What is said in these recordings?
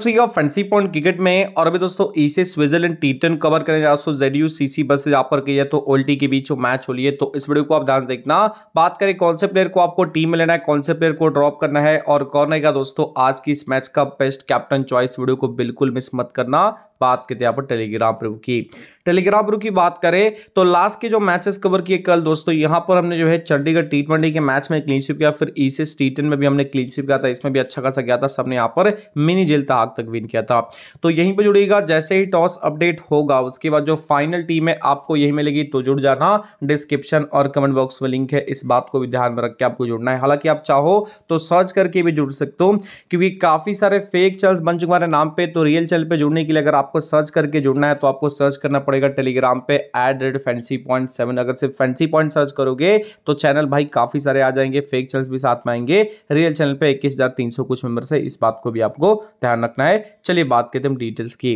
friendship point cricket में और अभी दोस्तों इसे स्विट्जरलैंड टी टेन कवर करने जा दोस्तों जेड यू सीसी बस यहाँ पर की है तो ओल्टी के बीच मैच हो है तो इस वीडियो को आप ध्यान देखना बात करें कौन से प्लेयर को आपको टीम में लेना है कौन से प्लेयर को ड्रॉप करना है और कौन रहेगा दोस्तों आज की इस मैच का बेस्ट कैप्टन चॉइस वीडियो को बिल्कुल मिस मत करना बात करते हैं यहाँ पर टेलीग्राम प्रो की टेलीग्राम प्रो की बात करें तो लास्ट के जो मैचेस कवर किए कल दोस्तों यहाँ पर हमने जो है चंडीगढ़ टी ट्वेंटी के मैच में क्लीन स्वीप किया फिर ईसीएस टी टेन में भी हमने क्लीन स्वीप किया था इसमें भी अच्छा खासा गया था सबने यहाँ पर मिनी जेल तक तक विन किया था तो यहीं पर जुड़ेगा जैसे ही टॉस अपडेट होगा उसके बाद जो फाइनल टीम है आपको यही मिलेगी तो जुड़ जाना डिस्क्रिप्शन और कमेंट बॉक्स में लिंक है इस बात को भी ध्यान में रख के आपको जुड़ना है हालांकि आप चाहो तो सर्च करके भी जुड़ सकते हो क्योंकि काफी सारे फेक चल्स बन चुके हमारे नाम पे तो रियल चल पे जुड़ने के लिए अगर आप आपको सर्च करके जुड़ना है तो आपको सर्च करना पड़ेगा टेलीग्राम पे at red fancy point seven अगर सिर्फ फैंसी पॉइंट सर्च करोगे तो चैनल भाई काफ़ी सारे आ जाएंगे फेक चैनल भी साथ में आएंगे रियल चैनल पे इक्कीस हज़ार तीन सौ कुछ मेम्बर्स है इस बात को भी आपको ध्यान रखना है चलिए बात करते हैं डिटेल्स की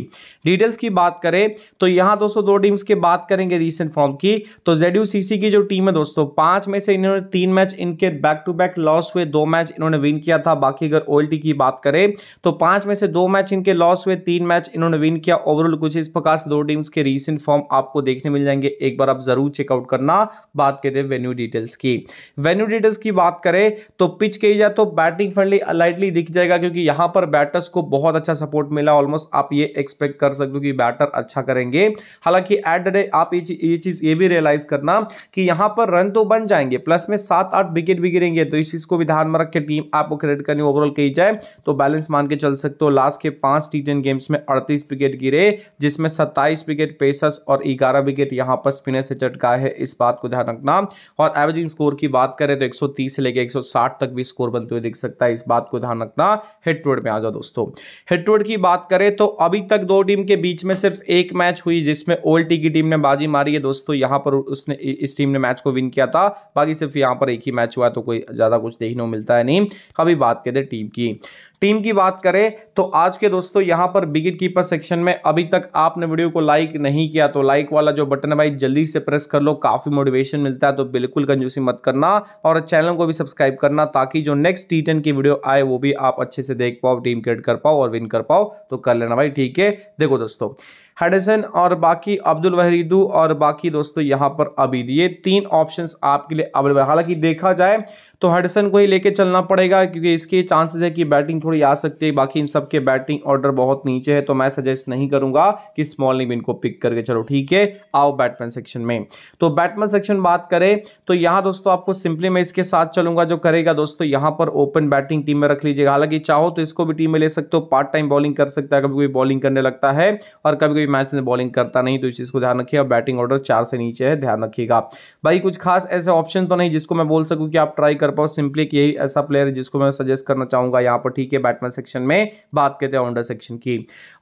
डिटेल्स की बात करें तो यहाँ दोस्तों दो टीम्स की बात करेंगे रिसेंट फॉर्म की तो जेड की जो टीम है दोस्तों पांच में से इन्होंने तीन मैच इनके बैक टू बैक लॉस हुए दो मैच इन्होंने विन किया था बाकी अगर ओल्टी की बात करें तो पांच में से दो मैच इनके लॉस हुए तीन मैच इन्होंने विन किया ओवरऑल कुछ इस प्रकार से दो टीम्स के रीसेंट फॉर्म आपको देखने मिल जाएंगे एक बार आप जरूर चेकआउट करना बात करते हैं वेन्यू डिटेल्स की वेन्यू डिटेल्स की बात करें तो पिच कही जाए तो बैटिंग फ्रेंडली अलाइटली दिख जाएगा क्योंकि यहां पर बैटर्स को बहुत अच्छा सपोर्ट मिला ऑलमोस्ट आप ये एक्सपेक्ट कर सकते हो कि बैटर अच्छा करेंगे हालांकि एट द डे आप ये चीज ये भी रियलाइज करना कि यहां पर रन तो बन जाएंगे प्लस में सात आठ विकेट भी गिरेंगे तो इस चीज को भी ध्यान में रख टीम आपको क्रेडिट करनी ओवरऑल कही जाए तो बैलेंस मान के चल सकते हो लास्ट के पांच टी गेम्स में अड़तीस विकेट विकेट गिरे जिसमें सत्ताईस विकेट पेसर्स और ग्यारह विकेट यहाँ पर स्पिनर से चटकाए है इस बात को ध्यान रखना और एवरेजिंग स्कोर की बात करें तो 130 से लेकर 160 तक भी स्कोर बनते हुए दिख सकता है इस बात को ध्यान रखना हेटवर्ड में आ जाओ दोस्तों हेटवर्ड की बात करें तो अभी तक दो टीम के बीच में सिर्फ एक मैच हुई जिसमें ओल्टी की टीम ने बाजी मारी है दोस्तों यहाँ पर उसने इस टीम ने मैच को विन किया था बाकी सिर्फ यहाँ पर एक ही मैच हुआ तो कोई ज़्यादा कुछ देखने को मिलता है नहीं अभी बात करें टीम की टीम की बात करें तो आज के दोस्तों यहां पर विकेट कीपर सेक्शन में अभी तक आपने वीडियो को लाइक नहीं किया तो लाइक वाला जो बटन है भाई जल्दी से प्रेस कर लो काफ़ी मोटिवेशन मिलता है तो बिल्कुल कंजूसी मत करना और चैनल को भी सब्सक्राइब करना ताकि जो नेक्स्ट टी की वीडियो आए वो भी आप अच्छे से देख पाओ टीम क्रिएट कर पाओ और विन कर पाओ तो कर लेना भाई ठीक है देखो दोस्तों हडसन और बाकी अब्दुल वहरीदू और बाकी दोस्तों यहाँ पर अबीद ये तीन ऑप्शंस आपके लिए अवेलेबल हालांकि देखा जाए तो हडसन को ही लेके चलना पड़ेगा क्योंकि इसके चांसेस है कि बैटिंग थोड़ी आ सकती है बाकी इन सब के बैटिंग ऑर्डर बहुत नीचे है तो मैं सजेस्ट नहीं करूंगा कि स्मॉलिंग इनको पिक करके चलो ठीक है आओ बैटमैन सेक्शन में तो बैटमैन सेक्शन बात करें तो यहाँ दोस्तों आपको सिंपली मैं इसके साथ चलूंगा जो करेगा दोस्तों यहाँ पर ओपन बैटिंग टीम में रख लीजिएगा हालांकि चाहो तो इसको भी टीम में ले सकते हो पार्ट टाइम बॉलिंग कर सकता है कभी कोई बॉलिंग करने लगता है और कभी कोई भी मैच में बॉलिंग करता नहीं तो इस चीज़ को ध्यान रखिए और बैटिंग ऑर्डर चार से नीचे है ध्यान रखिएगा भाई कुछ खास ऐसे ऑप्शन तो नहीं जिसको मैं बोल सकूँ कि आप ट्राई कर पाओ सिंपली यही ऐसा प्लेयर जिसको मैं सजेस्ट करना चाहूँगा यहाँ पर ठीक है बैटमैन सेक्शन में बात करते हैं ऑनडर सेक्शन की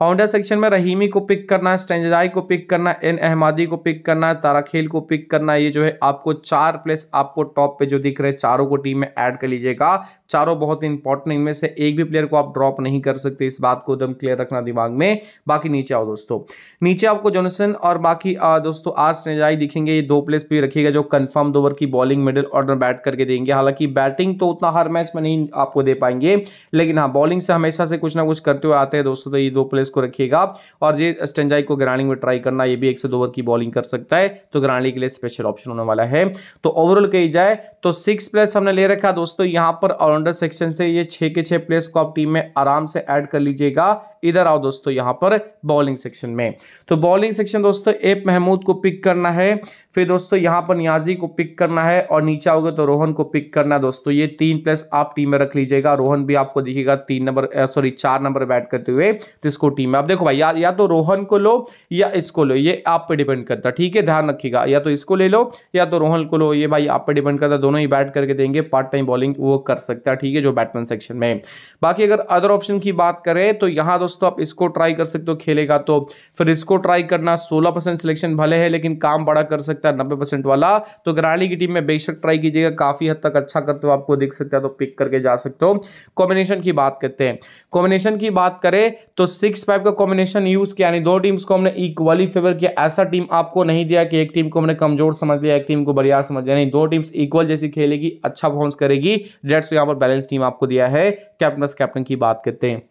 ऑनडर सेक्शन में रहीमी को पिक करना स्टेंजाई को पिक करना एन अहमदी को पिक करना ताराखेल को पिक करना ये जो है आपको चार प्लेस आपको टॉप पे जो दिख रहे चारों को टीम में ऐड कर लीजिएगा चारों बहुत इंपॉर्टेंट इनमें से एक भी प्लेयर को आप ड्रॉप नहीं कर सकते इस बात को एकदम क्लियर रखना दिमाग में बाकी नीचे आओ दोस्तों नीचे आपको जोनसन और बाकी आ, दोस्तों आर सनेजाई दिखेंगे ये दो प्लेस पे रखिएगा जो कंफर्म ओवर की बॉलिंग मिडिल ऑर्डर बैट करके देंगे हालांकि बैटिंग तो उतना हर मैच में नहीं आपको दे पाएंगे लेकिन हाँ बॉलिंग से हमेशा से कुछ ना कुछ करते हुए आते हैं दोस्तों तो ये दो प्लेस को रखिएगा और ये स्टेंजाई को ग्रानिंग में ट्राई करना ये भी एक से दो ओवर की बॉलिंग कर सकता है तो ग्रानी के लिए स्पेशल ऑप्शन होने वाला है तो ओवरऑल कही जाए तो सिक्स प्लेस हमने ले रखा दोस्तों यहाँ पर ऑलराउंडर सेक्शन से ये छः के छः प्लेस को आप टीम में आराम से ऐड कर लीजिएगा इधर आओ दोस्तों यहाँ पर बॉलिंग सेक्शन में में तो बॉलिंग सेक्शन दोस्तों एप महमूद को पिक करना है फिर दोस्तों यहाँ पर न्याजी को पिक करना है और नीचे आओगे तो रोहन को पिक करना है दोस्तों ये तीन प्लेस आप टीम में रख लीजिएगा रोहन भी आपको दिखेगा तीन नंबर सॉरी चार नंबर बैट करते हुए तो इसको टीम में आप देखो भाई या, या तो रोहन को लो या इसको लो ये आप पे डिपेंड करता है ठीक है ध्यान रखिएगा या तो इसको ले लो या तो रोहन को लो ये भाई आप पे डिपेंड करता दोनों ही बैट करके देंगे पार्ट टाइम बॉलिंग वो कर सकता है ठीक है जो बैटमैन सेक्शन में बाकी अगर अदर ऑप्शन की बात करें तो यहाँ दोस्तों आप इसको ट्राई कर सकते हो खेलेगा तो फिर इसको ट्राई करना सोलह सिलेक्शन भले है लेकिन काम बड़ा कर सकते सकता है नब्बे परसेंट वाला तो गराली की टीम में बेशक ट्राई कीजिएगा काफ़ी हद तक अच्छा करते हो आपको दिख सकता है तो पिक तो करके जा सकते हो कॉम्बिनेशन की बात करते हैं कॉम्बिनेशन की बात करें तो सिक्स फाइव का कॉम्बिनेशन यूज़ किया यानी दो टीम्स को हमने इक्वली फेवर किया ऐसा टीम आपको नहीं दिया कि एक टीम को हमने कमजोर समझ लिया एक टीम को बढ़िया समझ लिया नहीं दो टीम्स इक्वल जैसी खेलेगी अच्छा परफॉर्मेंस करेगी डेट्स तो यहाँ पर बैलेंस टीम आपको दिया है कैप्टन कैप्टन की बात करते हैं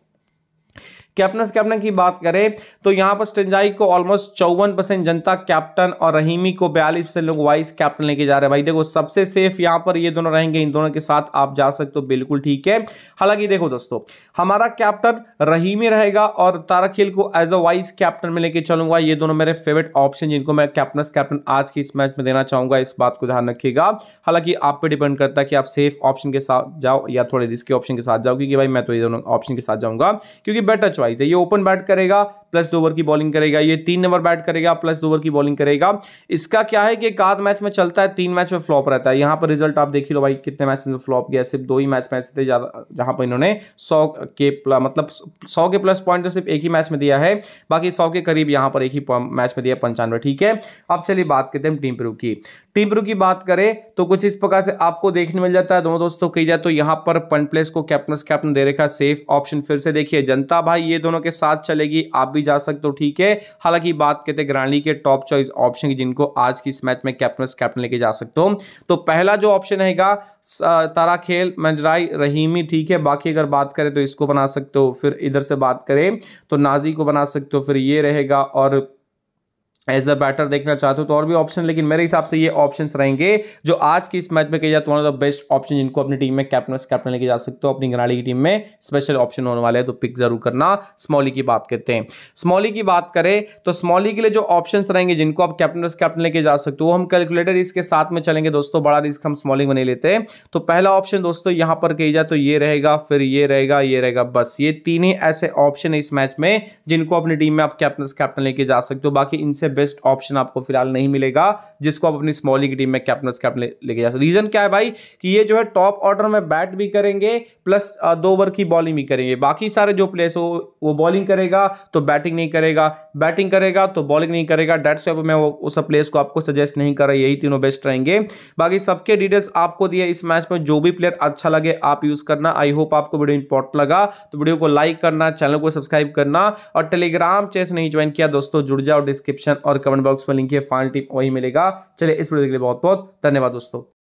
कैप्टन कैप्टन की बात करें तो यहां पर स्टेंजाई को ऑलमोस्ट चौवन परसेंट जनता कैप्टन और रहीमी को बयालीस परसेंट लोग वाइस कैप्टन लेके जा रहे हैं भाई देखो सबसे सेफ यहां पर ये दोनों रहेंगे इन दोनों के साथ आप जा सकते हो बिल्कुल ठीक है हालांकि देखो दोस्तों हमारा कैप्टन रहीमी रहेगा और तारखिल को एज अ वाइस कैप्टन में लेके चलूंगा ये दोनों मेरे फेवरेट ऑप्शन जिनको मैं कैप्टन कैप्टन आज के इस मैच में देना चाहूंगा इस बात को ध्यान रखिएगा हालांकि आप पर डिपेंड करता है कि आप सेफ ऑप्शन के साथ जाओ या थोड़े रिस्की ऑप्शन के साथ जाओ क्योंकि भाई मैं तो ये दोनों ऑप्शन के साथ जाऊंगा क्योंकि बेटर चॉइस है ये ओपन बैट करेगा प्लस दो ओवर की बॉलिंग करेगा ये तीन नंबर बैट करेगा प्लस दो ओवर की बॉलिंग करेगा इसका क्या है कि एक आध मैच में चलता है तीन मैच में फ्लॉप रहता है यहाँ पर रिजल्ट आप देख लो भाई कितने मैच में फ्लॉप गया सिर्फ दो ही मैच में ऐसे थे जहाँ पर इन्होंने सौ के मतलब सौ के प्लस पॉइंट तो सिर्फ एक ही मैच में दिया है बाकी सौ के करीब यहाँ पर एक ही मैच में दिया पंचानवे ठीक है अब चलिए बात करते हैं टीम प्रू की टीम प्रू की बात करें तो कुछ इस प्रकार से आपको देखने मिल जाता है दोनों दोस्तों कही जाए तो यहाँ पर पन प्लेस को कैप्टन कैप्टन दे रखा सेफ ऑप्शन फिर से देखिए जनता भाई ये दोनों के साथ चलेगी आप भी जा सकते हो ठीक है हालांकि बात करते ग्रांडली के टॉप चॉइस ऑप्शन की जिनको आज की इस मैच में कैप्टन कैप्टन लेके जा सकते हो तो पहला जो ऑप्शन रहेगा तारा खेल मंजराई रहीमी ठीक है बाकी अगर बात करें तो इसको बना सकते हो फिर इधर से बात करें तो नाजी को बना सकते हो फिर ये रहेगा और एज अ बैटर देखना चाहते हो तो और भी ऑप्शन लेकिन मेरे हिसाब से ये ऑप्शन रहेंगे जो आज की इस मैच में कही जाए तो one of the best option जिनको अपनी टीम में कैप्टन कैप्टन लेके जा सकते हो अपनी गनाली की टीम में स्पेशल ऑप्शन होने वाले हैं तो पिक जरूर करना स्मॉली की बात करते हैं स्मॉली की बात करें तो स्मॉली के लिए जो ऑप्शन रहेंगे जिनको आप कैप्टन कैप्टन लेके जा सकते हो हम कैलकुलेटर इसके साथ में चलेंगे दोस्तों बड़ा रिस्क हम स्मॉलिंग में नहीं लेते तो पहला ऑप्शन दोस्तों यहाँ पर कही जाए तो ये रहेगा फिर ये रहेगा ये रहेगा बस ये तीन ही ऐसे ऑप्शन है इस मैच में जिनको अपनी टीम में आप कैप्टन कैप्टन लेके जा सकते हो बाकी इनसे बेस्ट ऑप्शन आपको फिलहाल नहीं मिलेगा जिसको आप अपनी स्मॉल की टीम में कैप्टन कैप्टन लेके जा सकते रीजन क्या है भाई कि ये जो है टॉप ऑर्डर में बैट भी करेंगे प्लस दो ओवर की बॉलिंग भी करेंगे बाकी सारे जो प्लेयर्स हो वो बॉलिंग करेगा तो बैटिंग नहीं करेगा बैटिंग करेगा तो बॉलिंग नहीं करेगा डेट डेट्स मैं उस प्लेयर्स को आपको सजेस्ट नहीं कर रहा यही तीनों बेस्ट रहेंगे बाकी सबके डिटेल्स आपको दिए इस मैच में जो भी प्लेयर अच्छा लगे आप यूज करना आई होप आपको वीडियो इंपॉर्टेंट लगा तो वीडियो को लाइक करना चैनल को सब्सक्राइब करना और टेलीग्राम चेस नहीं ज्वाइन किया दोस्तों जुड़ जाओ डिस्क्रिप्शन और कमेंट बॉक्स में लिंक है फाइनल टिप वही मिलेगा चलिए इस वीडियो के लिए बहुत बहुत धन्यवाद दोस्तों